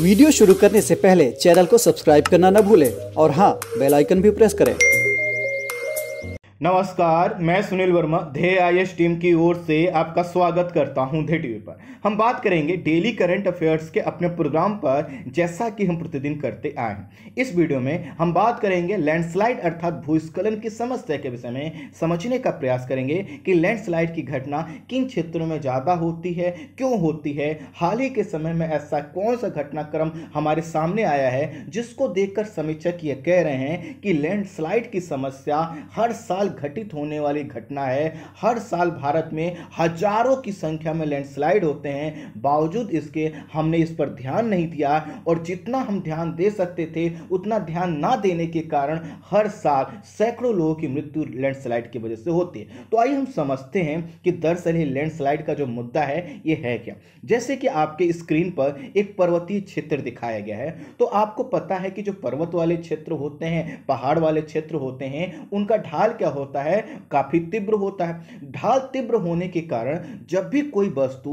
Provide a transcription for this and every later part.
video शुरू करने से पहले चैनल को सब्सक्राइब करना न भूलें और हाँ बेल आइकन भी प्रेस करें नमस्कार मैं सुनील वर्मा धे आई टीम की ओर से आपका स्वागत करता हूं धे टीवी पर हम बात करेंगे डेली करंट अफेयर्स के अपने प्रोग्राम पर जैसा कि हम प्रतिदिन करते आए हैं इस वीडियो में हम बात करेंगे लैंडस्लाइड अर्थात भूस्खलन की समस्या के विषय में समझने का प्रयास करेंगे कि लैंडस्लाइड की घटना किन क्षेत्रों में ज़्यादा होती है क्यों होती है हाल ही के समय में ऐसा कौन सा घटनाक्रम हमारे सामने आया है जिसको देखकर समीक्षक ये कह रहे हैं कि लैंडस्लाइड की समस्या हर साल साल घटित होने वाली घटना है हर साल भारत में हजारों की संख्या में लैंडस्लाइड होते हैं बावजूद इसके हमने इस पर ध्यान नहीं दिया और जितना हम ध्यान दे सकते थे उतना ध्यान ना देने के कारण हर साल सैकड़ों लोगों की मृत्यु लैंडस्लाइड की वजह से होती है तो आइए हम समझते हैं कि दरअसल ये लैंडस्लाइड का जो मुद्दा है ये है क्या जैसे कि आपके स्क्रीन पर एक पर्वतीय क्षेत्र दिखाया गया है तो आपको पता है कि जो पर्वत वाले क्षेत्र होते हैं पहाड़ वाले क्षेत्र होते हैं उनका ढाल क्या होता है काफ़ी तीव्र होता है ढाल तीव्र होने के कारण जब भी कोई वस्तु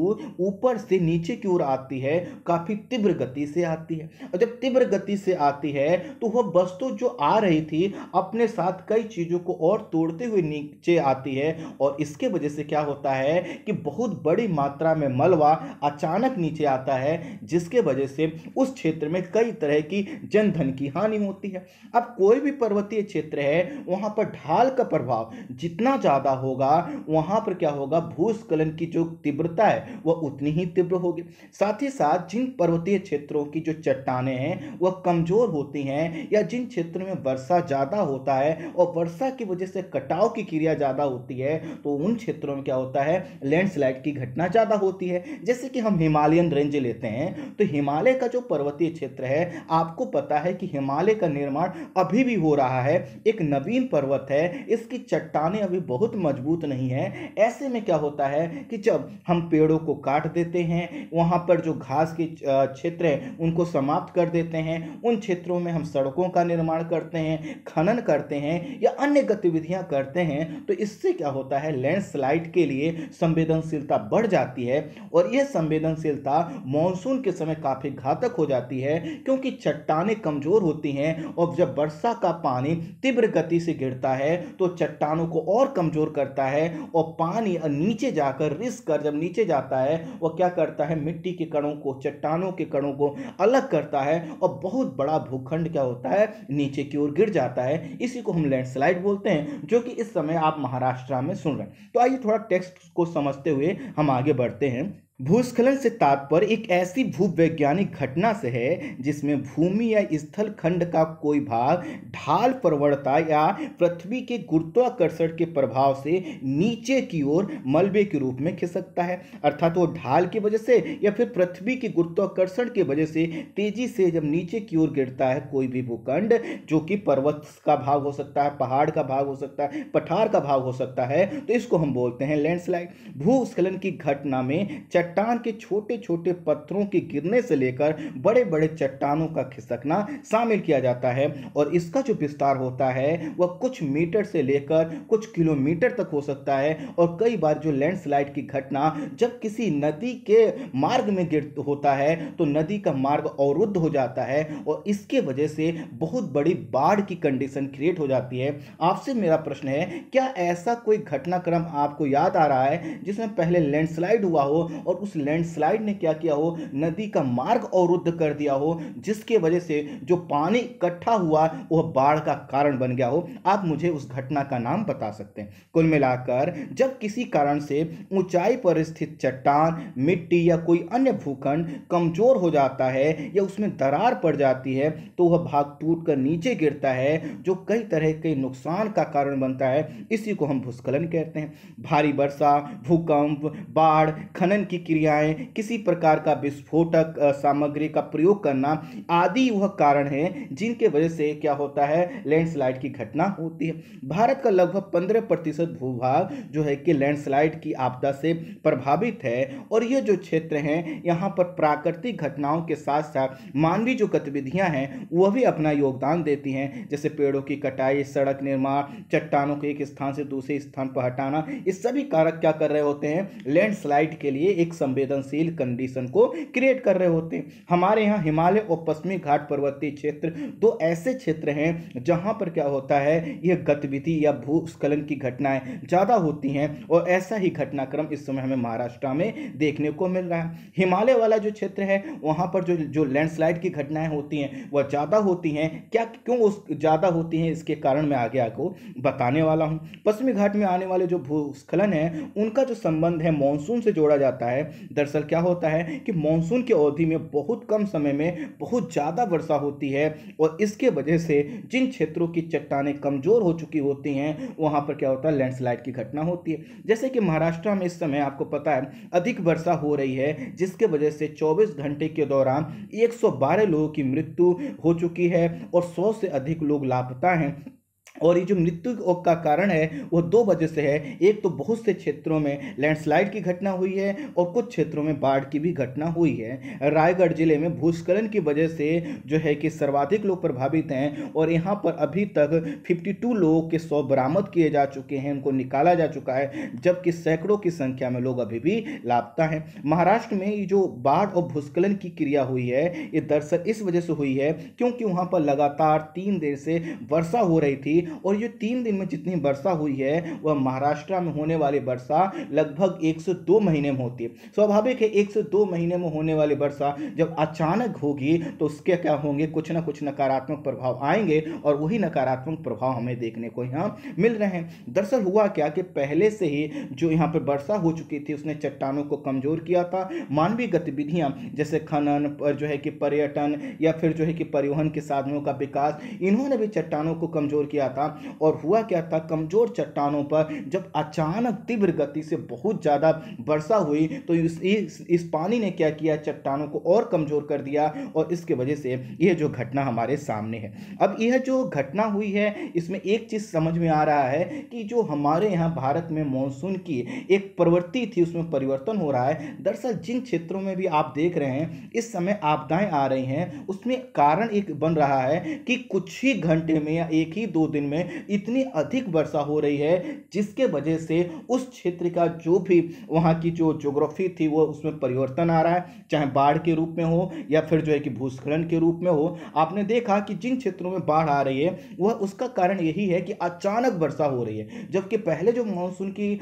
ऊपर से नीचे की ओर आती है काफ़ी तीव्र गति से आती है और जब तीव्र गति से आती है तो वह वस्तु जो आ रही थी अपने साथ कई चीज़ों को और तोड़ते हुए नीचे आती है और इसके वजह से क्या होता है कि बहुत बड़ी मात्रा में मलबा अचानक नीचे आता है जिसके वजह से उस क्षेत्र में कई तरह की जनधन की हानि होती है अब कोई भी पर्वतीय क्षेत्र है वहां पर ढाल का प्रभाव जितना ज़्यादा होगा वहाँ पर क्या होगा भूस्खलन की जो तीव्रता है वह उतनी ही तीव्र होगी साथ ही साथ जिन पर्वतीय क्षेत्रों की जो चट्टाने हैं वह कमज़ोर होती हैं या जिन क्षेत्रों में वर्षा ज़्यादा होता है और वर्षा की वजह से कटाव की क्रिया ज़्यादा होती है तो उन क्षेत्रों में क्या होता है लैंडस्लाइड की घटना ज़्यादा होती है जैसे कि हम हिमालयन रेंज लेते हैं तो हिमालय का जो पर्वतीय क्षेत्र है आपको पता है कि हिमालय का निर्माण अभी भी हो रहा है एक नवीन पर्वत है इस इसकी चट्टाने अभी बहुत मजबूत नहीं है ऐसे में क्या होता है कि जब हम पेड़ों को काट देते हैं वहाँ पर जो घास के क्षेत्र हैं उनको समाप्त कर देते हैं उन क्षेत्रों में हम सड़कों का निर्माण करते हैं खनन करते हैं या अन्य गतिविधियाँ करते हैं तो इससे क्या होता है लैंडस्लाइड के लिए संवेदनशीलता बढ़ जाती है और यह संवेदनशीलता मानसून के समय काफ़ी घातक हो जाती है क्योंकि चट्टाने कमज़ोर होती हैं और जब वर्षा का पानी तीव्र गति से गिरता है तो चट्टानों को और कमज़ोर करता है और पानी नीचे जाकर रिस कर जब नीचे जाता है वह क्या करता है मिट्टी के कणों को चट्टानों के कणों को अलग करता है और बहुत बड़ा भूखंड क्या होता है नीचे की ओर गिर जाता है इसी को हम लैंडस्लाइड बोलते हैं जो कि इस समय आप महाराष्ट्र में सुन रहे हैं तो आइए थोड़ा टेक्स्ट को समझते हुए हम आगे बढ़ते हैं भूस्खलन से तात्पर्य एक ऐसी भूवैज्ञानिक घटना से है जिसमें भूमि या स्थल खंड का कोई भाग ढाल प्रवणता या पृथ्वी के गुरुत्वाकर्षण के प्रभाव से नीचे की ओर मलबे के रूप में खिसकता है अर्थात वो ढाल की वजह से या फिर पृथ्वी के गुरुत्वाकर्षण की वजह से तेजी से जब नीचे की ओर गिरता है कोई भी भूखंड जो कि पर्वत का भाग हो सकता है पहाड़ का भाग हो सकता है पठार का भाग हो सकता है तो इसको हम बोलते हैं लैंडस्लाइड भूस्खलन की घटना में चट चट्टान के छोटे छोटे पत्थरों के गिरने से लेकर बड़े बड़े चट्टानों का खिसकना शामिल किया जाता है और इसका जो विस्तार होता है वह कुछ मीटर से लेकर कुछ किलोमीटर तक हो सकता है और कई बार जो लैंडस्लाइड की घटना जब किसी नदी के मार्ग में गिर होता है तो नदी का मार्ग अवरुद्ध हो जाता है और इसके वजह से बहुत बड़ी बाढ़ की कंडीशन क्रिएट हो जाती है आपसे मेरा प्रश्न है क्या ऐसा कोई घटनाक्रम आपको याद आ रहा है जिसमें पहले लैंडस्लाइड हुआ हो और और उस लैंडस्लाइड ने क्या किया हो नदी का मार्ग अवरुद्ध कर दिया हो जिसके वजह से जो पानी इकट्ठा हुआ वह बाढ़ का कारण बन गया हो आप मुझे उस घटना का नाम बता सकते हैं कुल मिलाकर जब किसी कारण से ऊंचाई पर स्थित चट्टान मिट्टी या कोई अन्य भूखंड कमजोर हो जाता है या उसमें दरार पड़ जाती है तो वह भाग टूट कर नीचे गिरता है जो कई तरह के नुकसान का कारण बनता है इसी को हम भूस्खलन कहते हैं भारी वर्षा भूकंप बाढ़ खनन की क्रियाएं किसी प्रकार का विस्फोटक सामग्री का प्रयोग करना आदि वह कारण है जिनके वजह से क्या होता है लैंडस्लाइड की घटना होती है भारत का लगभग पंद्रह प्रतिशत भूभाग जो है कि लैंडस्लाइड की आपदा से प्रभावित है और ये जो क्षेत्र हैं यहाँ पर प्राकृतिक घटनाओं के साथ साथ मानवीय जो गतिविधियाँ हैं वह भी अपना योगदान देती हैं जैसे पेड़ों की कटाई सड़क निर्माण चट्टानों को एक स्थान से दूसरे स्थान पर हटाना इस सभी कारक क्या कर रहे होते हैं लैंडस्लाइड के लिए एक संवेदनशील कंडीशन को क्रिएट कर रहे होते हैं हमारे यहाँ हिमालय और पश्चिमी घाट पर्वतीय क्षेत्र दो ऐसे क्षेत्र हैं जहाँ पर क्या होता है यह गतिविधि या भूस्खलन की घटनाएं ज़्यादा होती हैं और ऐसा ही घटनाक्रम इस समय हमें महाराष्ट्र में देखने को मिल रहा है हिमालय वाला जो क्षेत्र है वहाँ पर जो जो लैंडस्लाइड की घटनाएं होती हैं वह ज़्यादा होती हैं क्या क्यों उस ज़्यादा होती हैं इसके कारण मैं आगे आपको बताने वाला हूँ पश्चिमी घाट में आने वाले जो भूस्खलन है उनका जो संबंध है मानसून से जोड़ा जाता है दरअसल क्या होता है कि मानसून की अवधि में बहुत कम समय में बहुत ज़्यादा वर्षा होती है और इसके वजह से जिन क्षेत्रों की चट्टाने कमज़ोर हो चुकी होती हैं वहाँ पर क्या होता है लैंडस्लाइड की घटना होती है जैसे कि महाराष्ट्र में इस समय आपको पता है अधिक वर्षा हो रही है जिसके वजह से 24 घंटे के दौरान 112 लोगों की मृत्यु हो चुकी है और 100 से अधिक लोग लापता हैं और ये जो मृत्यु का कारण है वो दो वजह से है एक तो बहुत से क्षेत्रों में लैंडस्लाइड की घटना हुई है और कुछ क्षेत्रों में बाढ़ की भी घटना हुई है रायगढ़ जिले में भूस्खलन की वजह से जो है कि सर्वाधिक लोग प्रभावित हैं और यहाँ पर अभी तक 52 लोगों के शव बरामद किए जा चुके हैं उनको निकाला जा चुका है जबकि सैकड़ों की संख्या में लोग अभी भी लापता हैं महाराष्ट्र में ये जो बाढ़ और भूस्खलन की क्रिया हुई है ये दरअसल इस वजह से हुई है क्योंकि वहाँ पर लगातार तीन देर से वर्षा हो रही थी और ये तीन दिन में जितनी वर्षा हुई है वह महाराष्ट्र में होने वाली वर्षा लगभग एक दो महीने में होती है स्वाभाविक है एक दो महीने में होने वाली वर्षा जब अचानक होगी तो उसके क्या होंगे कुछ ना कुछ नकारात्मक प्रभाव आएंगे और वही नकारात्मक प्रभाव हमें देखने को यहाँ मिल रहे हैं दरअसल हुआ क्या कि पहले से ही जो यहाँ पर वर्षा हो चुकी थी उसने चट्टानों को कमजोर किया था मानवीय गतिविधियाँ जैसे खनन पर जो है कि पर्यटन या फिर जो है कि परिवहन के साधनों का विकास इन्होंने भी चट्टानों को कमजोर किया था और हुआ क्या था कमज़ोर चट्टानों पर जब अचानक तीव्र गति से बहुत ज़्यादा वर्षा हुई तो इस, इस, इस पानी ने क्या किया चट्टानों को और कमज़ोर कर दिया और इसके वजह से यह जो घटना हमारे सामने है अब यह जो घटना हुई है इसमें एक चीज़ समझ में आ रहा है कि जो हमारे यहाँ भारत में मानसून की एक प्रवृत्ति थी उसमें परिवर्तन हो रहा है दरअसल जिन क्षेत्रों में भी आप देख रहे हैं इस समय आपदाएं आ रही हैं उसमें कारण एक बन रहा है कि कुछ ही घंटे में या एक ही दो दिन दिन में इतनी अधिक वर्षा हो रही है जिसके वजह से उस क्षेत्र का जो भी वहाँ की जो जोग्राफी थी वो उसमें परिवर्तन आ रहा है चाहे बाढ़ के रूप में हो या फिर जो है कि भूस्खलन के रूप में हो आपने देखा कि जिन क्षेत्रों में बाढ़ आ रही है वह उसका कारण यही है कि अचानक वर्षा हो रही है जबकि पहले जो मानसून की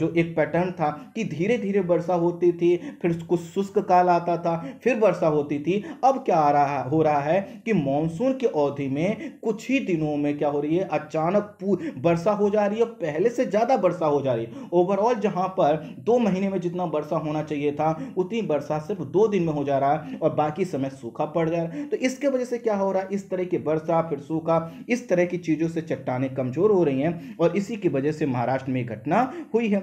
जो एक पैटर्न था कि धीरे धीरे वर्षा होती थी फिर कुछ शुष्क काल आता था फिर वर्षा होती थी अब क्या आ रहा हो रहा है कि मानसून की अवधि में कुछ ही दिनों में क्या हो रही है है अचानक वर्षा हो जा रही है पहले से ज़्यादा वर्षा हो जा रही है ओवरऑल जहाँ पर दो महीने में जितना वर्षा होना चाहिए था उतनी वर्षा सिर्फ दो दिन में हो जा रहा है और बाकी समय सूखा पड़ जा रहा है तो इसके वजह से क्या हो रहा है इस तरह की वर्षा फिर सूखा इस तरह की चीज़ों से चट्टाने कमज़ोर हो रही हैं और इसी की वजह से महाराष्ट्र में घटना हुई है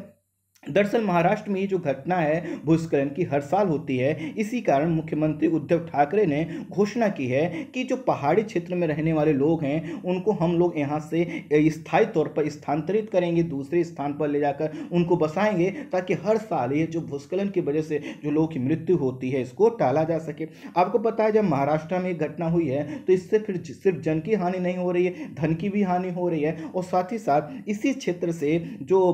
दरअसल महाराष्ट्र में ये जो घटना है भूस्खलन की हर साल होती है इसी कारण मुख्यमंत्री उद्धव ठाकरे ने घोषणा की है कि जो पहाड़ी क्षेत्र में रहने वाले लोग हैं उनको हम लोग यहाँ से स्थायी तौर पर स्थानांतरित करेंगे दूसरे स्थान पर ले जाकर उनको बसाएंगे ताकि हर साल ये जो भूस्खलन की वजह से जो लोगों की मृत्यु होती है इसको टाला जा सके आपको पता है जब महाराष्ट्र में घटना हुई है तो इससे फिर सिर्फ जन की हानि नहीं हो रही है धन की भी हानि हो रही है और साथ ही साथ इसी क्षेत्र से जो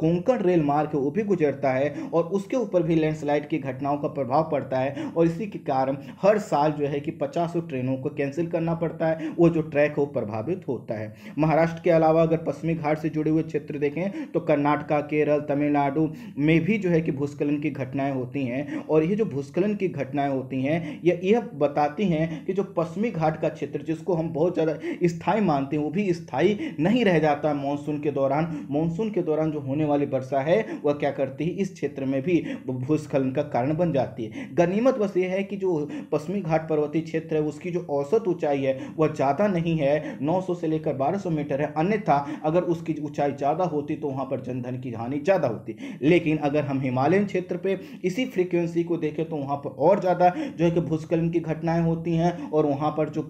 कोंकण रेल मार्ग के वो भी गुजरता है और उसके ऊपर भी लैंडस्लाइड की घटनाओं का प्रभाव पड़ता है और इसी के कारण हर साल जो है कि पचासों ट्रेनों को कैंसिल करना पड़ता है वो जो ट्रैक है वो प्रभावित होता है महाराष्ट्र के अलावा अगर पश्चिमी घाट से जुड़े हुए क्षेत्र देखें तो कर्नाटका केरल तमिलनाडु में भी जो है कि भूस्खलन की घटनाएं होती हैं और ये जो भूस्खलन की घटनाएं होती हैं यह यह बताती हैं कि जो पश्चिमी घाट का क्षेत्र जिसको हम बहुत ज़्यादा स्थायी मानते हैं वो भी स्थायी नहीं रह जाता मानसून के दौरान मानसून के दौरान जो होने वाली वर्षा है वह क्या करती है इस क्षेत्र में भी भूस्खलन का कारण बन जाती है गनीमत बस ये है कि जो पश्चिमी घाट पर्वतीय क्षेत्र है उसकी जो औसत ऊंचाई है वह ज़्यादा नहीं है 900 से लेकर 1200 मीटर है अन्यथा अगर उसकी ऊंचाई ज़्यादा होती तो वहाँ पर जनधन की हानि ज़्यादा होती लेकिन अगर हम हिमालयन क्षेत्र पर इसी फ्रिक्वेंसी को देखें तो वहाँ पर और ज़्यादा जो है कि भूस्खलन की घटनाएँ होती हैं और वहाँ पर जो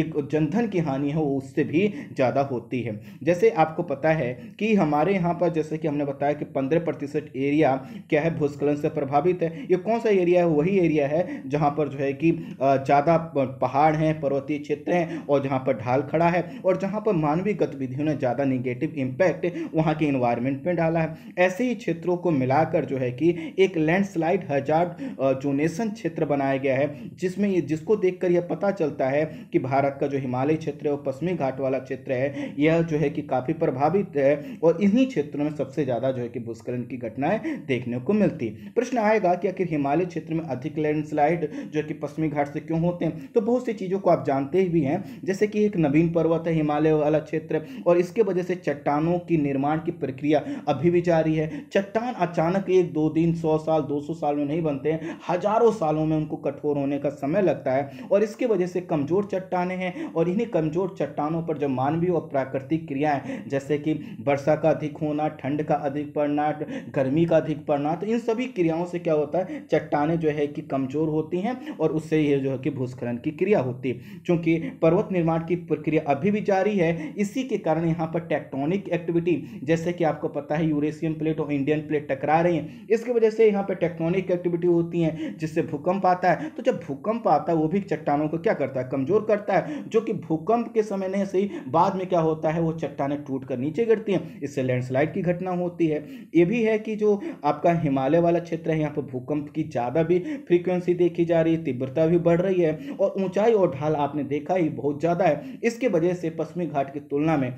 एक जनधन की हानि है वो उससे भी ज़्यादा होती है जैसे आपको पता है कि हमारे यहाँ पर जैसे कि हमने बताया कि पंद्रह पंद्रह प्रतिशत एरिया क्या है भूस्खलन से प्रभावित है ये कौन सा एरिया है वही एरिया है जहाँ पर जो है कि ज़्यादा पहाड़ हैं पर्वतीय क्षेत्र हैं और जहाँ पर ढाल खड़ा है और जहाँ पर मानवीय गतिविधियों ने ज़्यादा निगेटिव इम्पैक्ट वहाँ के इन्वायरमेंट में डाला है ऐसे ही क्षेत्रों को मिलाकर जो है कि एक लैंडस्लाइड हजार जोनेशन क्षेत्र बनाया गया है जिसमें जिसको देखकर यह पता चलता है कि भारत का जो हिमालय क्षेत्र है वो पश्चिमी घाट वाला क्षेत्र है यह जो है कि काफ़ी प्रभावित है और इन्हीं क्षेत्रों में सबसे ज़्यादा जो है कि भूस्खलन भूस्खलन की घटनाएं देखने को मिलती प्रश्न आएगा कि आखिर हिमालय क्षेत्र में अधिक लैंडस्लाइड जो कि पश्चिमी घाट से क्यों होते हैं तो बहुत सी चीज़ों को आप जानते ही भी हैं जैसे कि एक नवीन पर्वत है हिमालय वाला क्षेत्र और इसके वजह से चट्टानों की निर्माण की प्रक्रिया अभी भी जारी है चट्टान अचानक एक दो दिन सौ साल दो सौ साल में नहीं बनते हैं हजारों सालों में उनको कठोर होने का समय लगता है और इसके वजह से कमज़ोर चट्टाने हैं और इन्हीं कमज़ोर चट्टानों पर जो मानवीय और प्राकृतिक क्रियाएं जैसे कि वर्षा का अधिक होना ठंड का अधिक पड़ना पड़ना गर्मी का अधिक पड़ना तो इन सभी क्रियाओं से क्या होता है चट्टाने जो है कि कमज़ोर होती हैं और उससे ये जो है कि भूस्खलन की क्रिया होती है चूँकि पर्वत निर्माण की प्रक्रिया अभी भी जारी है इसी के कारण यहाँ पर टेक्टोनिक एक्टिविटी जैसे कि आपको पता है यूरेशियन प्लेट और इंडियन प्लेट टकरा रही हैं इसकी वजह से यहाँ पर टेक्टोनिक एक्टिविटी होती है जिससे भूकंप आता है तो जब भूकंप आता है वो भी चट्टानों को क्या करता है कमज़ोर करता है जो कि भूकंप के समय नहीं सही बाद में क्या होता है वो चट्टाने टूट कर नीचे गिरती हैं इससे लैंडस्लाइड की घटना होती है ये भी है कि जो आपका हिमालय वाला क्षेत्र है यहाँ पर भूकंप की ज़्यादा भी फ्रीक्वेंसी देखी जा रही है तीव्रता भी बढ़ रही है और ऊंचाई और ढाल आपने देखा ही बहुत ज़्यादा है इसके वजह से पश्चिमी घाट की तुलना में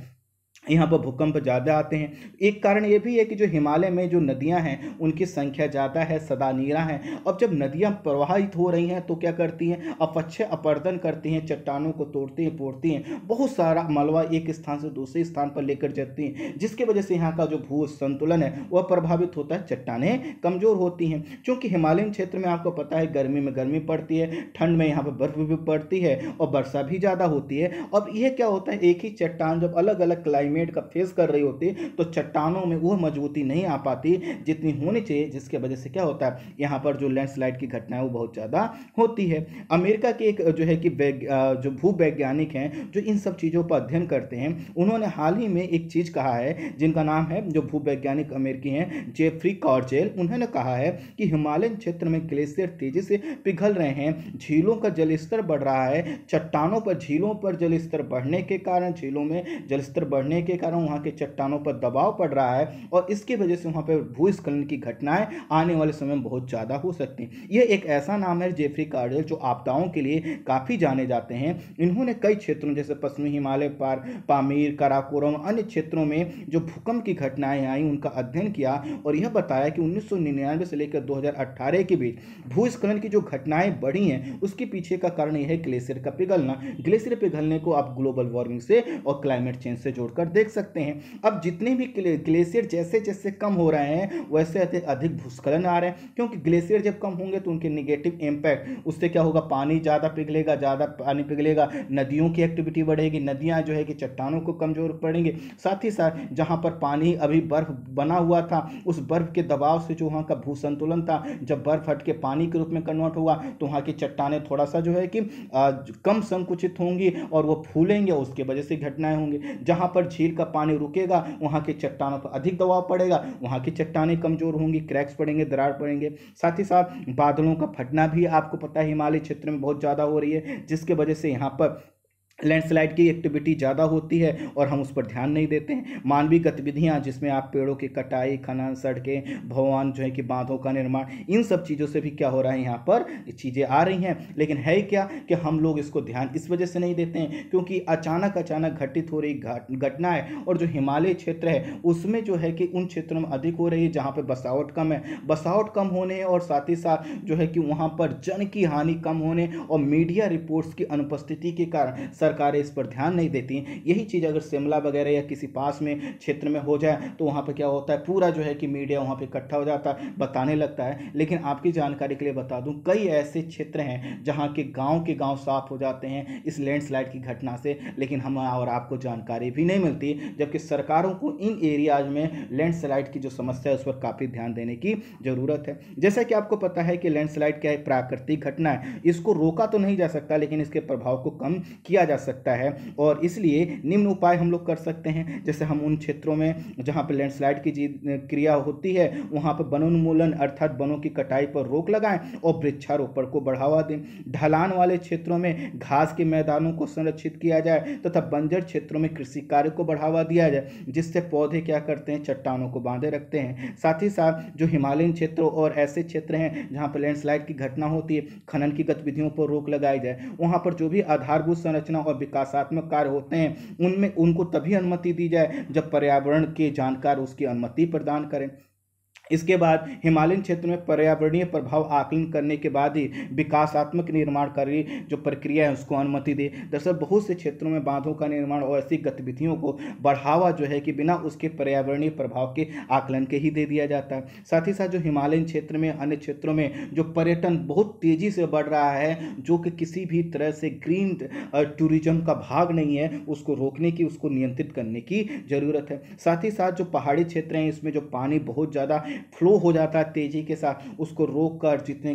यहाँ पर भूकंप ज़्यादा आते हैं एक कारण ये भी है कि जो हिमालय में जो नदियाँ हैं उनकी संख्या ज़्यादा है सदा नीरा है अब जब नदियाँ प्रवाहित हो रही हैं तो क्या करती हैं अपच्छे अपर्दन करती हैं चट्टानों को तोड़ती हैं पोड़ती हैं बहुत सारा मलबा एक स्थान से दूसरे स्थान पर लेकर जाती हैं जिसकी वजह से यहाँ का जो भू संतुलन है वह प्रभावित होता है चट्टाने कमज़ोर होती हैं क्योंकि हिमालयन क्षेत्र में आपको पता है गर्मी में गर्मी पड़ती है ठंड में यहाँ पर बर्फ भी पड़ती है और वर्षा भी ज़्यादा होती है अब यह क्या होता है एक ही चट्टान जब अलग अलग क्लाइमेट क्लाइमेट का फेस कर रही होती तो चट्टानों में वह मजबूती नहीं आ पाती जितनी होनी चाहिए जिसके वजह से क्या होता है यहाँ पर जो लैंडस्लाइड की घटना है वो बहुत ज़्यादा होती है अमेरिका के एक जो है कि जो भूवैज्ञानिक हैं जो इन सब चीज़ों पर अध्ययन करते हैं उन्होंने हाल ही में एक चीज़ कहा है जिनका नाम है जो भूवैज्ञानिक अमेरिकी हैं जेफ्री कॉर्जेल उन्होंने कहा है कि हिमालयन क्षेत्र में ग्लेशियर तेजी से पिघल रहे हैं झीलों का जलस्तर बढ़ रहा है चट्टानों पर झीलों पर जलस्तर बढ़ने के कारण झीलों में जलस्तर बढ़ने के कारण वहाँ के चट्टानों पर दबाव पड़ रहा है और इसकी वजह से वहाँ पर भूस्खलन की घटनाएं आने वाले समय में बहुत ज़्यादा हो सकती हैं ये एक ऐसा नाम है जेफरी कार्डेल जो आपदाओं के लिए काफ़ी जाने जाते हैं इन्होंने कई क्षेत्रों जैसे पश्चिमी हिमालय पार पामीर काराकोरम अन्य क्षेत्रों में जो भूकंप की घटनाएं आई उनका अध्ययन किया और यह बताया कि उन्नीस से लेकर दो के बीच भूस्खलन की जो घटनाएं बढ़ी हैं उसके पीछे का कारण यह है ग्लेशियर का पिघलना ग्लेशियर पिघलने को आप ग्लोबल वार्मिंग से और क्लाइमेट चेंज से जोड़कर देख सकते हैं अब जितने भी ग्लेशियर जैसे जैसे कम हो रहे हैं वैसे अधिक भूस्खलन आ रहे हैं क्योंकि ग्लेशियर जब कम होंगे तो उनके निगेटिव इम्पैक्ट उससे क्या होगा पानी ज़्यादा पिघलेगा ज़्यादा पानी पिघलेगा नदियों की एक्टिविटी बढ़ेगी नदियाँ जो है कि चट्टानों को कमज़ोर पड़ेंगे साथ ही साथ जहाँ पर पानी अभी बर्फ बना हुआ था उस बर्फ के दबाव से जो वहाँ का भू संतुलन था जब बर्फ हट के पानी के रूप में कन्वर्ट हुआ तो वहाँ की चट्टाने थोड़ा सा जो है कि आ, कम संकुचित होंगी और वो फूलेंगे उसके वजह से घटनाएं होंगी जहाँ पर झील का पानी रुकेगा वहाँ की चट्टानों पर अधिक दबाव पड़ेगा वहाँ की चट्टानें कमज़ोर होंगी क्रैक्स पड़ेंगे दरार पड़ेंगे साथ ही साथ बादलों का फटना भी आपको पता है हिमालय क्षेत्र में बहुत ज़्यादा हो रही है जिसके वजह से यहाँ पर लैंडस्लाइड की एक्टिविटी ज़्यादा होती है और हम उस पर ध्यान नहीं देते हैं मानवीय गतिविधियाँ जिसमें आप पेड़ों की कटाई खनन सड़कें भवन जो है कि बांधों का निर्माण इन सब चीज़ों से भी क्या हो रहा है यहाँ पर चीज़ें आ रही हैं लेकिन है क्या कि हम लोग इसको ध्यान इस वजह से नहीं देते हैं क्योंकि अचानक अचानक घटित हो रही घटना है और जो हिमालय क्षेत्र है उसमें जो है कि उन क्षेत्रों में अधिक हो रही है जहाँ पर बसावट कम है बसावट कम होने और साथ ही साथ जो है कि वहाँ पर जन की हानि कम होने और मीडिया रिपोर्ट्स की अनुपस्थिति के कारण सरकारें इस पर ध्यान नहीं देती यही चीज़ अगर शिमला वगैरह या किसी पास में क्षेत्र में हो जाए तो वहाँ पर क्या होता है पूरा जो है कि मीडिया वहाँ पर इकट्ठा हो जाता है बताने लगता है लेकिन आपकी जानकारी के लिए बता दूँ कई ऐसे क्षेत्र हैं जहाँ के गाँव के गाँव साफ हो जाते हैं इस लैंडस्लाइड की घटना से लेकिन हम और आपको जानकारी भी नहीं मिलती जबकि सरकारों को इन एरियाज में लैंडस्लाइड की जो समस्या है उस पर काफ़ी ध्यान देने की ज़रूरत है जैसा कि आपको पता है कि लैंडस्लाइड क्या है प्राकृतिक घटना है इसको रोका तो नहीं जा सकता लेकिन इसके प्रभाव को कम किया जा सकता है और इसलिए निम्न उपाय हम लोग कर सकते हैं जैसे हम उन क्षेत्रों में जहाँ पर लैंडस्लाइड की क्रिया होती है वहाँ पर वनोन्मूलन अर्थात वनों की कटाई पर रोक लगाएं और वृक्षारोपण को बढ़ावा दें ढलान वाले क्षेत्रों में घास के मैदानों को संरक्षित किया जाए तथा बंजर क्षेत्रों में कृषि कार्य को बढ़ावा दिया जाए जिससे पौधे क्या करते हैं चट्टानों को बांधे रखते हैं साथ ही साथ जो हिमालयन क्षेत्रों और ऐसे क्षेत्र हैं जहाँ पर लैंडस्लाइड की घटना होती है खनन की गतिविधियों पर रोक लगाई जाए वहाँ पर जो भी आधारभूत संरचना व विकासात्मक कार्य होते हैं उनमें उनको तभी अनुमति दी जाए जब पर्यावरण के जानकार उसकी अनुमति प्रदान करें इसके बाद हिमालयन क्षेत्र में पर्यावरणीय प्रभाव आकलन करने के बाद ही विकासात्मक निर्माण कार्य जो प्रक्रिया है उसको अनुमति दे दरअसल बहुत से क्षेत्रों में बांधों का निर्माण और ऐसी गतिविधियों को बढ़ावा जो है कि बिना उसके पर्यावरणीय प्रभाव के आकलन के ही दे दिया जाता है साथ ही साथ जो हिमालयन क्षेत्र में अन्य क्षेत्रों में जो पर्यटन बहुत तेजी से बढ़ रहा है जो कि किसी भी तरह से ग्रीन टूरिज्म का भाग नहीं है उसको रोकने की उसको नियंत्रित करने की ज़रूरत है साथ ही साथ जो पहाड़ी क्षेत्र हैं इसमें जो पानी बहुत ज़्यादा फ्लो हो जाता है तेज़ी के साथ उसको रोक कर जितने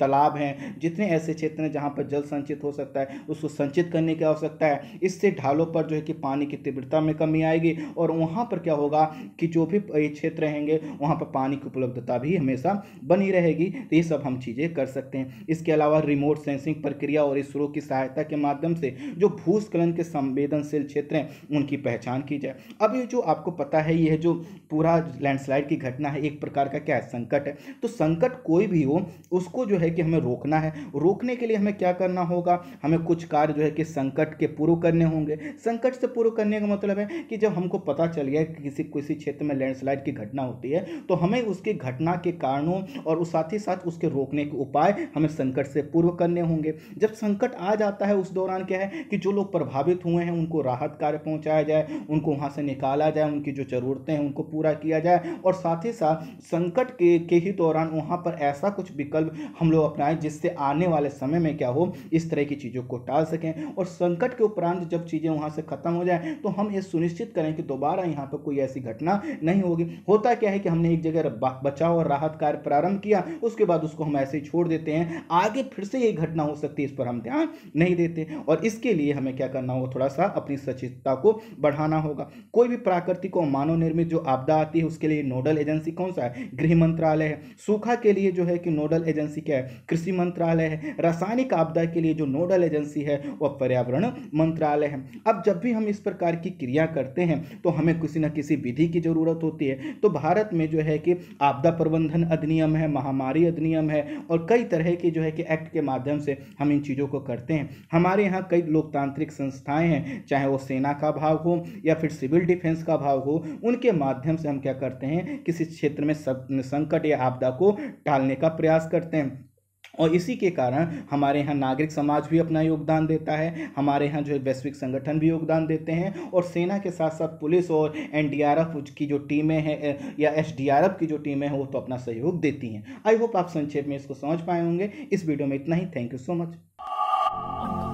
तालाब हैं जितने ऐसे क्षेत्र हैं जहाँ पर जल संचित हो सकता है उसको संचित करने की आवश्यकता है इससे ढालों पर जो है कि पानी की तीव्रता में कमी आएगी और वहाँ पर क्या होगा कि जो भी क्षेत्र रहेंगे वहाँ पर पानी की उपलब्धता भी हमेशा बनी रहेगी तो ये सब हम चीज़ें कर सकते हैं इसके अलावा रिमोट सेंसिंग प्रक्रिया और इसरो की सहायता के माध्यम से जो भूस्खलन के संवेदनशील क्षेत्र हैं उनकी पहचान की जाए अब ये जो आपको पता है यह जो पूरा लैंडस्लाइड की घटना घटना है एक प्रकार का क्या है संकट है तो संकट कोई भी हो उसको जो है कि हमें रोकना है रोकने के लिए हमें क्या करना होगा हमें कुछ कार्य जो है कि संकट के पूर्व करने होंगे संकट से पूर्व करने का मतलब है कि जब हमको पता चल गया कि किसी किसी क्षेत्र में लैंडस्लाइड की घटना होती है तो हमें उसकी घटना के कारणों और उस साथ ही साथ उसके रोकने के उपाय हमें संकट से पूर्व करने होंगे जब संकट आ जाता है उस दौरान क्या है कि जो लोग प्रभावित हुए हैं उनको राहत कार्य पहुंचाया जाए उनको वहां से निकाला जाए उनकी जो ज़रूरतें हैं उनको पूरा किया जाए और साथ ही ही साथ संकट के, के ही दौरान वहाँ पर ऐसा कुछ विकल्प हम लोग अपनाएं जिससे आने वाले समय में क्या हो इस तरह की चीज़ों को टाल सकें और संकट के उपरांत जब चीज़ें वहाँ से ख़त्म हो जाए तो हम ये सुनिश्चित करें कि दोबारा यहाँ पर कोई ऐसी घटना नहीं होगी होता क्या है कि हमने एक जगह बचाव और राहत कार्य प्रारंभ किया उसके बाद उसको हम ऐसे ही छोड़ देते हैं आगे फिर से ये घटना हो सकती है इस पर हम ध्यान नहीं देते और इसके लिए हमें क्या करना होगा थोड़ा सा अपनी सचेतता को बढ़ाना होगा कोई भी प्राकृतिक और मानव निर्मित जो आपदा आती है उसके लिए नोडल एजेंसी एजेंसी कौन सा है गृह मंत्रालय है सूखा के लिए जो है कि नोडल एजेंसी क्या है कृषि मंत्रालय है रासायनिक आपदा के लिए जो नोडल एजेंसी है वह पर्यावरण मंत्रालय है अब जब भी हम इस प्रकार की क्रिया करते हैं तो हमें किसी न किसी विधि की जरूरत होती है तो भारत में जो है कि आपदा प्रबंधन अधिनियम है महामारी अधिनियम है और कई तरह के जो है कि एक्ट के माध्यम से हम इन चीज़ों को करते हैं हमारे यहाँ कई लोकतांत्रिक संस्थाएं हैं चाहे वो सेना का भाव हो या फिर सिविल डिफेंस का भाव हो उनके माध्यम से हम क्या करते हैं किसी किसी क्षेत्र में संकट या आपदा को टालने का प्रयास करते हैं और इसी के कारण हमारे यहाँ नागरिक समाज भी अपना योगदान देता है हमारे यहाँ जो है वैश्विक संगठन भी योगदान देते हैं और सेना के साथ साथ पुलिस और एनडीआरएफ की जो टीमें हैं या एसडीआरएफ की जो टीमें हैं वो तो अपना सहयोग देती हैं आई होप आप संक्षेप में इसको समझ पाए होंगे इस वीडियो में इतना ही थैंक यू सो मच